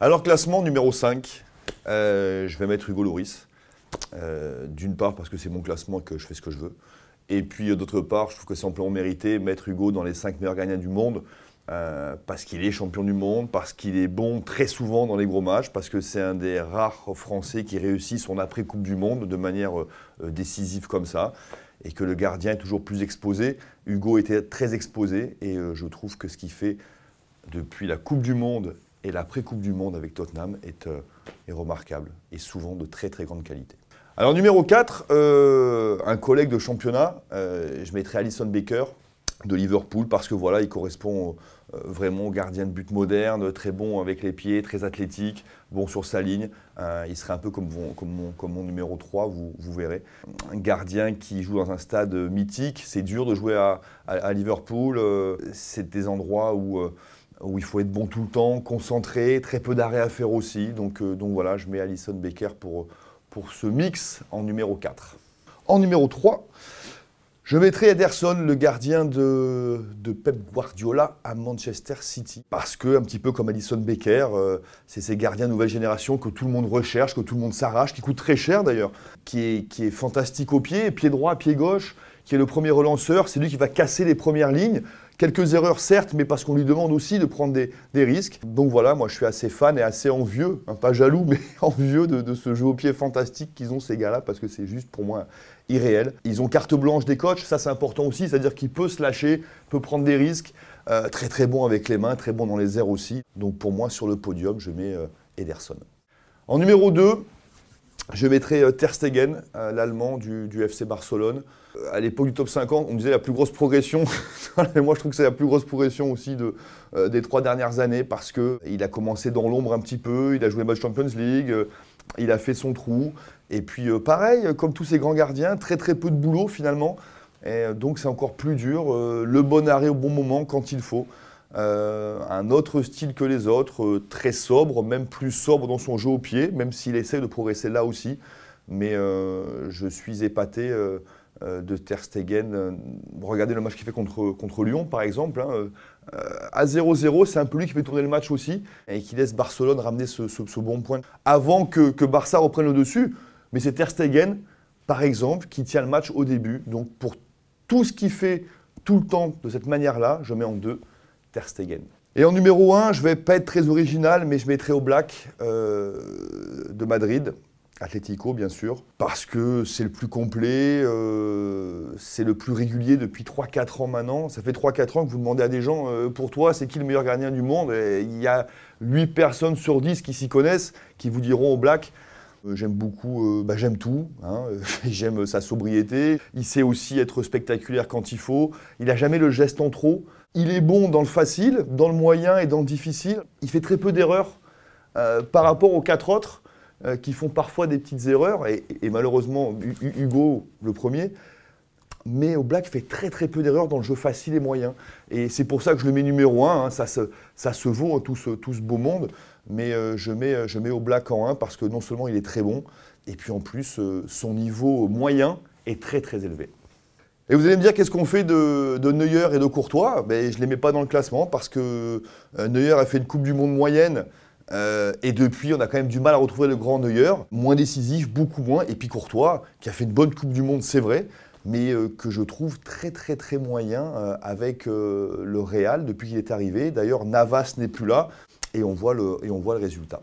Alors, classement numéro 5, euh, je vais mettre Hugo Loris. Euh, d'une part, parce que c'est mon classement et que je fais ce que je veux. Et puis, euh, d'autre part, je trouve que c'est amplement mérité mettre Hugo dans les 5 meilleurs gagnants du monde. parce qu'il est champion du monde, parce qu'il est bon très souvent dans les gros matchs, parce que c'est un des rares Français qui réussit son après-Coupe du Monde de manière décisive comme ça, et que le gardien est toujours plus exposé. Hugo était très exposé, et je trouve que ce qu'il fait depuis la Coupe du Monde et la pré-Coupe du Monde avec Tottenham est, euh, remarquable et souvent de très très grande qualité. Alors numéro 4, euh, un collègue de championnat, euh, je mettrai Alison Baker de Liverpool parce que voilà, il correspond vraiment au gardien de but moderne, très bon avec les pieds, très athlétique, bon sur sa ligne. il serait un peu comme, mon, numéro 3, vous, verrez. Un gardien qui joue dans un stade mythique, c'est dur de jouer à Liverpool, c'est des endroits où où il faut être bon tout le temps, concentré, très peu d'arrêts à faire aussi. Donc, euh, donc voilà, je mets Alison Becker pour, ce mix en numéro 4. En numéro 3, je mettrai Ederson, le gardien de, Pep Guardiola à Manchester City. Parce que, un petit peu comme Alison Becker, euh, c'est ces gardiens nouvelle génération que tout le monde recherche, que tout le monde s'arrache, qui coûte très cher d'ailleurs, qui est, qui est fantastique au pied, pied droit, pied gauche, qui est le premier relanceur, c'est lui qui va casser les premières lignes. Quelques erreurs, certes, mais parce qu'on lui demande aussi de prendre des, risques. Donc voilà, moi je suis assez fan et assez envieux, hein, pas jaloux, mais envieux de, ce jeu au pied fantastique qu'ils ont ces gars-là, parce que c'est juste pour moi irréel. Ils ont carte blanche des coachs, ça c'est important aussi, c'est-à-dire qu'il peut se lâcher, peut prendre des risques, euh, très très bon avec les mains, très bon dans les airs aussi. Donc pour moi, sur le podium, je mets euh, Ederson. En numéro 2, je mettrai euh, Ter Stegen, euh, l'allemand du, FC Barcelone. Euh, à l'époque du top 50, on disait la plus grosse progression. moi, je trouve que c'est la plus grosse progression aussi des trois dernières années parce qu'il a commencé dans l'ombre un petit peu. Il a joué le match Champions League. il a fait son trou. Et puis, pareil, comme tous ces grands gardiens, très très peu de boulot finalement. Et donc, c'est encore plus dur. le bon arrêt au bon moment quand il faut. Euh, un autre style que les autres, euh, très sobre, même plus sobre dans son jeu au pied, même s'il essaie de progresser là aussi. Mais euh, je suis épaté de Ter Stegen. Regardez le match qu'il fait contre, contre Lyon, par exemple. Hein, à 0-0, c'est un peu lui qui fait tourner le match aussi et qui laisse Barcelone ramener ce, bon point avant que, que, Barça reprenne le dessus. Mais c'est Ter Stegen, par exemple, qui tient le match au début. Donc pour tout ce qu'il fait tout le temps de cette manière-là, je mets en deux. Et en numéro 1, je ne vais pas être très original, mais je mettrai au Black euh, de Madrid. Atletico, bien sûr, parce que c'est le plus complet, euh, c'est le plus régulier depuis 3-4 ans maintenant. Ça fait 3-4 ans que vous demandez à des gens, euh, pour toi, c'est qui le meilleur gardien du monde Et il y a 8 personnes sur 10 qui s'y connaissent, qui vous diront au Black, euh, j'aime beaucoup, euh, bah, j'aime tout. Hein. j'aime sa sobriété. Il sait aussi être spectaculaire quand il faut. Il n'a jamais le geste en trop. Il est bon dans le facile, dans le moyen et dans le difficile. Il fait très peu d'erreurs euh, par rapport aux quatre autres qui font parfois des petites erreurs. Et, malheureusement, Hugo, le premier, mais au Black fait très très peu d'erreurs dans le jeu facile et moyen. Et c'est pour ça que je le mets numéro un. Hein. Ça, se, vaut, hein, tout ce beau monde mais euh, je, mets, euh, je mets au black en 1 parce que non seulement il est très bon, et puis en plus, euh, son niveau moyen est très très élevé. Et vous allez me dire qu'est-ce qu'on fait de, Neuer et de Courtois ben, Je ne les mets pas dans le classement parce que Neuer a fait une Coupe du Monde moyenne. et depuis, on a quand même du mal à retrouver le grand Neuer, moins décisif, beaucoup moins. Et puis Courtois, qui a fait une bonne Coupe du Monde, c'est vrai, mais que je trouve très très très moyen avec le Real depuis qu'il est arrivé. D'ailleurs, Navas n'est plus là et on voit le, et on voit le résultat.